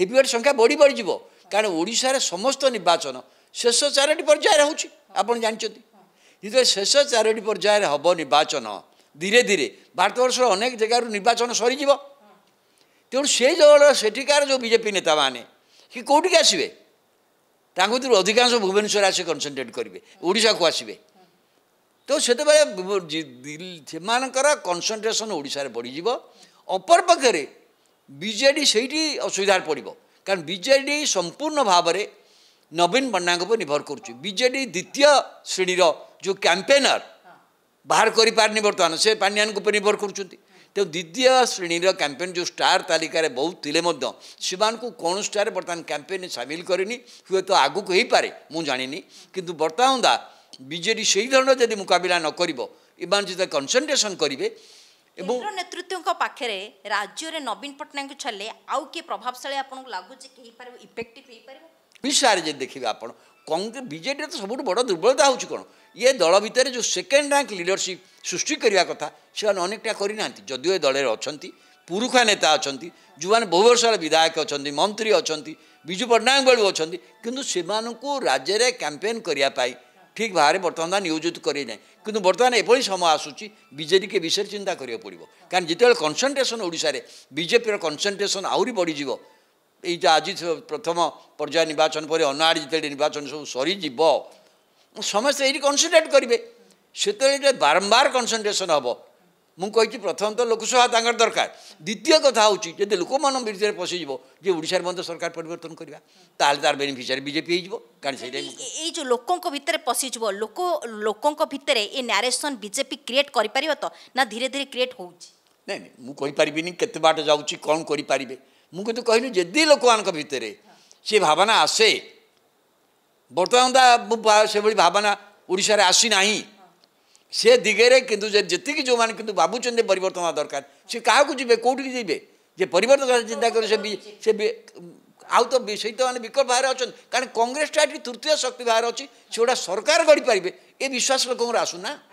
ହେପିବାର ସଂଖ୍ୟା ବଢ଼ି ବଢ଼ିଯିବ କାରଣ ଓଡ଼ିଶାରେ ସମସ୍ତ ନିର୍ବାଚନ ଶେଷ ଚାରୋଟି ପର୍ଯ୍ୟାୟରେ ହେଉଛି ଆପଣ ଜାଣିଛନ୍ତି ଯେତେବେଳେ ଶେଷ ଚାରୋଟି ପର୍ଯ୍ୟାୟରେ ହେବ ନିର୍ବାଚନ ଧୀରେ ଧୀରେ ଭାରତବର୍ଷର ଅନେକ ଜାଗାରୁ ନିର୍ବାଚନ ସରିଯିବ ତେଣୁ ସେ ଦଳ ସେଠିକାର ଯେଉଁ ବିଜେପି ନେତାମାନେ କି କେଉଁଠିକି ଆସିବେ ତାଙ୍କ ଭିତରୁ ଅଧିକାଂଶ ଭୁବନେଶ୍ୱର ଆସି କନସେନ୍ଟ୍ରେଟ୍ କରିବେ ଓଡ଼ିଶାକୁ ଆସିବେ ତ ସେତେବେଳେ ସେମାନଙ୍କର କନସେନ୍ଟ୍ରେସନ୍ ଓଡ଼ିଶାରେ ବଢ଼ିଯିବ ଅପରପକ୍ଷରେ ବିଜେଡ଼ି ସେଇଠି ଅସୁବିଧାରେ ପଡ଼ିବ କାରଣ ବିଜେଡ଼ି ସମ୍ପୂର୍ଣ୍ଣ ଭାବରେ ନବୀନ ପଟ୍ଟନାୟକ ଉପରେ ନିର୍ଭର କରୁଛି ବିଜେଡ଼ି ଦ୍ୱିତୀୟ ଶ୍ରେଣୀର ଯେଉଁ କ୍ୟାମ୍ପେନର ବାହାର କରିପାରିନି ବର୍ତ୍ତମାନ ସେ ପାଣ୍ଡିଆନଙ୍କ ଉପରେ ନିର୍ଭର କରୁଛନ୍ତି ତେଣୁ ଦ୍ୱିତୀୟ ଶ୍ରେଣୀର କ୍ୟାମ୍ପେନ୍ ଯେଉଁ ଷ୍ଟାର ତାଲିକାରେ ବହୁତ ଥିଲେ ମଧ୍ୟ ସେମାନଙ୍କୁ କୌଣସି ଷ୍ଟାର ବର୍ତ୍ତମାନ କ୍ୟାମ୍ପେନ୍ ସାମିଲ କରିନି ହୁଏତ ଆଗକୁ ହେଇପାରେ ମୁଁ ଜାଣିନି କିନ୍ତୁ ବର୍ତ୍ତମାନ ବିଜେଡ଼ି ସେଇ ଧରଣର ଯଦି ମୁକାବିଲା ନ କରିବ ଏମାନେ ଯଦି କନସନ୍ଟ୍ରେସନ୍ କରିବେ ଏବଂ ନେତୃତ୍ୱଙ୍କ ପାଖରେ ରାଜ୍ୟରେ ନବୀନ ପଟ୍ଟନାୟକ ଛାଡ଼ିଲେ ଆଉ କିଏ ପ୍ରଭାବଶାଳୀ ଆପଣଙ୍କୁ ଲାଗୁଛି ହେଇପାରିବ ଇଫେକ୍ଟିଭ ହେଇପାରିବ ବିଷୟରେ ଯଦି ଦେଖିବେ ଆପଣ କଂଗ୍ରେସ ବିଜେଡ଼ିର ତ ସବୁଠୁ ବଡ଼ ଦୁର୍ବଳତା ହେଉଛି କ'ଣ ଇଏ ଦଳ ଭିତରେ ଯେଉଁ ସେକେଣ୍ଡ ରାଙ୍କ ଲିଡରସିପ୍ ସୃଷ୍ଟି କରିବା କଥା ସେମାନେ ଅନେକଟା କରିନାହାନ୍ତି ଯଦିଓ ଏ ଦଳରେ ଅଛନ୍ତି ପୁରୁଖା ନେତା ଅଛନ୍ତି ଯେଉଁମାନେ ବହୁ ବର୍ଷ ହେଲା ବିଧାୟକ ଅଛନ୍ତି ମନ୍ତ୍ରୀ ଅଛନ୍ତି ବିଜୁ ପଟ୍ଟନାୟକ ବେଳୁ ଅଛନ୍ତି କିନ୍ତୁ ସେମାନଙ୍କୁ ରାଜ୍ୟରେ କ୍ୟାମ୍ପେନ୍ କରିବା ପାଇଁ ଠିକ୍ ଭାବରେ ବର୍ତ୍ତମାନ ତା ନିୟୋଜିତ କରେଇ ନାହିଁ କିନ୍ତୁ ବର୍ତ୍ତମାନ ଏଭଳି ସମୟ ଆସୁଛି ବିଜେଡ଼ି କି ବିଷୟରେ ଚିନ୍ତା କରିବାକୁ ପଡ଼ିବ କାରଣ ଯେତେବେଳେ କନସେନଟ୍ରେସନ୍ ଓଡ଼ିଶାରେ ବିଜେପିର କନସେନଟ୍ରେସନ୍ ଆହୁରି ବଢ଼ିଯିବ ଏଇଟା ଆଜି ପ୍ରଥମ ପର୍ଯ୍ୟାୟ ନିର୍ବାଚନ ପରେ ଅନାଆଡ଼ି ଯେତେବେଳେ ନିର୍ବାଚନ ସବୁ ସରିଯିବ ସମସ୍ତେ ଏଇଠି କନସେନଟ୍ରେଟ୍ କରିବେ ସେତେବେଳେ ବାରମ୍ବାର କନସେନଟ୍ରେସନ୍ ହେବ ମୁଁ କହିଛି ପ୍ରଥମତଃ ଲୋକସଭା ତାଙ୍କର ଦରକାର ଦ୍ୱିତୀୟ କଥା ହେଉଛି ଯଦି ଲୋକମାନଙ୍କ ବିରୁଦ୍ଧରେ ପଶିଯିବ ଯେ ଓଡ଼ିଶାରେ ମଧ୍ୟ ସରକାର ପରିବର୍ତ୍ତନ କରିବା ତାହେଲେ ତାର ବେନିଫିସିଆରୀ ବିଜେପି ହେଇଯିବ କାରଣ ସେଇଟା ଏଇ ଯେଉଁ ଲୋକଙ୍କ ଭିତରେ ପଶିଯିବ ଲୋକ ଲୋକଙ୍କ ଭିତରେ ଏ ନ୍ୟାରେସନ୍ ବିଜେପି କ୍ରିଏଟ୍ କରିପାରିବ ତ ନା ଧୀରେ ଧୀରେ କ୍ରିଏଟ୍ ହେଉଛି ନାଇଁ ନାଇଁ ମୁଁ କହିପାରିବିନି କେତେ ବାଟ ଯାଉଛି କ'ଣ କରିପାରିବେ ମୁଁ କିନ୍ତୁ କହିଲି ଯଦି ଲୋକମାନଙ୍କ ଭିତରେ ସେ ଭାବନା ଆସେ ବର୍ତ୍ତମାନ ସେଭଳି ଭାବନା ଓଡ଼ିଶାରେ ଆସିନାହିଁ ସେ ଦିଗରେ କିନ୍ତୁ ଯେତିକି ଯେଉଁମାନେ କିନ୍ତୁ ଭାବୁଛନ୍ତି ପରିବର୍ତ୍ତନ ହେବା ଦରକାର ସେ କାହାକୁ ଯିବେ କେଉଁଠିକି ଯିବେ ଯେ ପରିବର୍ତ୍ତନ ଚିନ୍ତା କରେ ସେ ସେ ଆଉ ତ ସେଇତମାନେ ବିକଳ୍ପ ବାହାରେ ଅଛନ୍ତି କାରଣ କଂଗ୍ରେସଟା ଏଠି ତୃତୀୟ ଶକ୍ତି ବାହାରେ ଅଛି ସେଗୁଡ଼ା ସରକାର ଗଢ଼ିପାରିବେ ଏ ବିଶ୍ୱାସ ଲୋକଙ୍କର ଆସୁନା